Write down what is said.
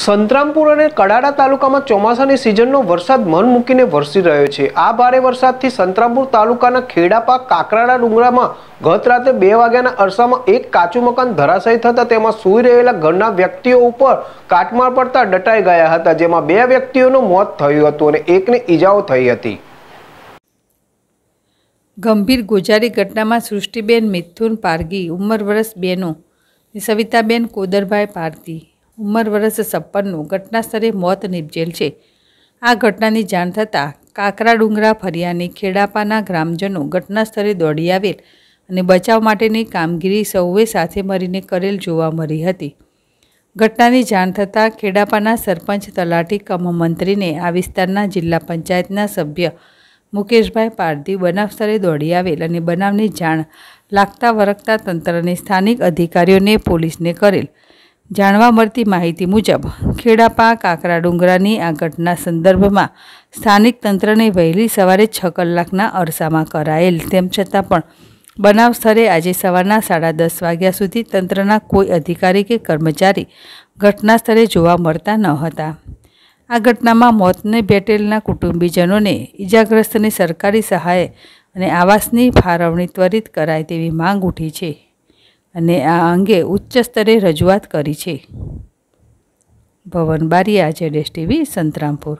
સંતરામપુર અને કડાડા તાલુકામાં ચોમાસાની સિઝનનો વરસાદ મન મૂકીને વરસી રહ્યો છે આ ભારે વરસાદથી સંતરામપુર તાલુકાના ખેડાપા કાકરાડા ડુંગરામાં ગત રાત્રે બે વાગ્યાના અરસામાં એક કાચું મકાન ધરાશયી થતાં તેમાં સૂઈ રહેલા ઘરના વ્યક્તિઓ ઉપર કાટમાળ પડતા ડટાઈ ગયા હતા જેમાં બે વ્યક્તિઓનું મોત થયું હતું અને એકને ઈજાઓ થઈ હતી ગંભીર ગોજારી ઘટનામાં સૃષ્ટિબેન મિથુન પારગી ઉંમર વર્ષ બેનો સવિતાબેન કોદરભાઈ પારતી ઉંમર વર્ષ છપ્પનનું ઘટનાસ્થળે મોત નિપજેલ છે આ ઘટનાની જાણ થતાં કાકરા ડુંગરા ફરિયાની ખેડાપાના ગ્રામજનો ઘટનાસ્થળે દોડી આવેલ અને બચાવ માટેની કામગીરી સૌએ સાથે મળીને કરેલ જોવા મળી હતી ઘટનાની જાણ થતાં ખેડાપાના સરપંચ તલાટી કમ મંત્રીને આ વિસ્તારના જિલ્લા પંચાયતના સભ્ય મુકેશભાઈ પારધી બનાવ સ્થળે દોડી આવેલ અને બનાવની જાણ લાગતા વરગતા તંત્રને સ્થાનિક અધિકારીઓને પોલીસને કરેલ જાણવા મળતી માહિતી મુજબ ખેડાપા કાકરા ડુંગરાની આ ઘટના સંદર્ભમાં સ્થાનિક તંત્રને વહેલી સવારે છ કલાકના અરસામાં કરાયેલ તેમ છતાં પણ બનાવ સ્થળે આજે સવારના સાડા દસ વાગ્યા સુધી તંત્રના કોઈ અધિકારી કે કર્મચારી ઘટના સ્થળે જોવા મળતા ન હતા આ ઘટનામાં મોતને ભેટેલના કુટુંબીજનોને ઇજાગ્રસ્તની સરકારી સહાય અને આવાસની ફાળવણી ત્વરિત કરાય તેવી માંગ ઉઠી છે અને આ અંગે ઉચ્ચ સ્તરે રજૂઆત કરી છે ભવન બારીયા જેડેશ ટીવી સંતરામપુર